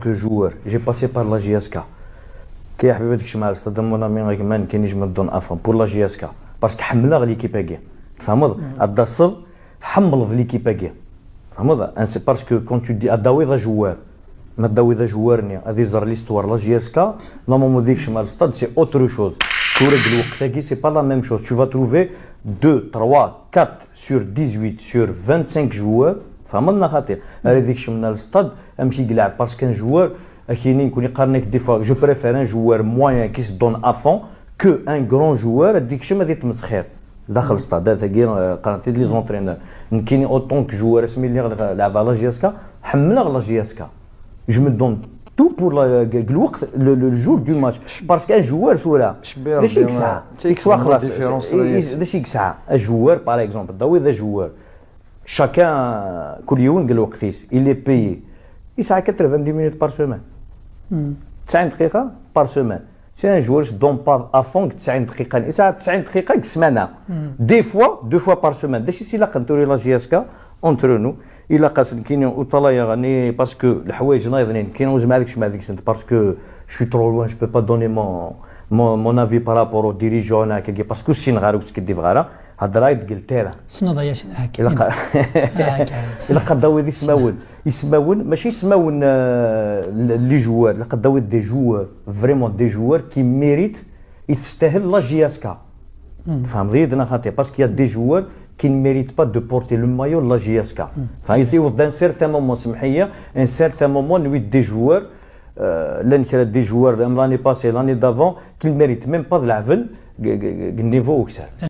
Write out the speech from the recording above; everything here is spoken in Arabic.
que joueur, j'ai passé par la JSK. Je à dire mon ami Agman me donne un fond pour la JSK. Parce que j'aime l'équipe AG. Tu fais à équipe. j'aime l'équipe AG. Hein, c'est parce que quand tu dis à Dawid joueur, ma Dawid joueur, à Dizar l'histoire, la JSK, normalement, dit que c'est autre chose. le c'est pas la même chose. Tu vas trouver 2, 3, 4 sur 18 sur 25 joueurs. فهمنا خاطئ انا ديك شمنا للستاد امشي يلعب باسكو ان جوار كاينين يكون يقارنك دي فوا جو بريفير ان جوار موان كي دون افون كو ان كرون جوار ديك شم غادي تمسخير داخل الستاد هذا آه، قارنت لي زونترينور كاينين اوتون جوار اسمي اللي لعب على جي اس على جي جو مي دون تو بور الوقت لو دو ماتش باسكو ان جوار ثوره باش يكسع يكسع خلاص باش يكسع جوار باغ اكزومبل داوي ذا جوار chacun, il est payé. Il a 90 minutes par semaine. 90 hmm. minutes par semaine. C'est un joueur à fond 90 minutes. 90 par semaine. Hein. Hmm. Des fois, deux fois par semaine. Déjà si la entre nous, il a parce que le parce que je suis trop loin, je ne peux pas donner mon, mon, avis par rapport aux dirigeants, parce que c'est هضرايت قلت لها شنو ضيا شنو هكا لقى لقى ضوي دي سماون يسماون ماشي سماون آه، لي جوار لقى ضوي دي جوار فريمون دي جوار كي ميريت يستاهل لا جياسكا فهم ضيدنا خاطي باسكو يا دي جوار كي ميريت با دو بورتي لو مايو لا جياسكا فايزي ود ان سيرتان مومون سمحيه ان سيرتان مومون وي دي جوار لان كان دي جوار لاني باسي لاني دافون كي ميريت ميم با دو العفن النيفو اكثر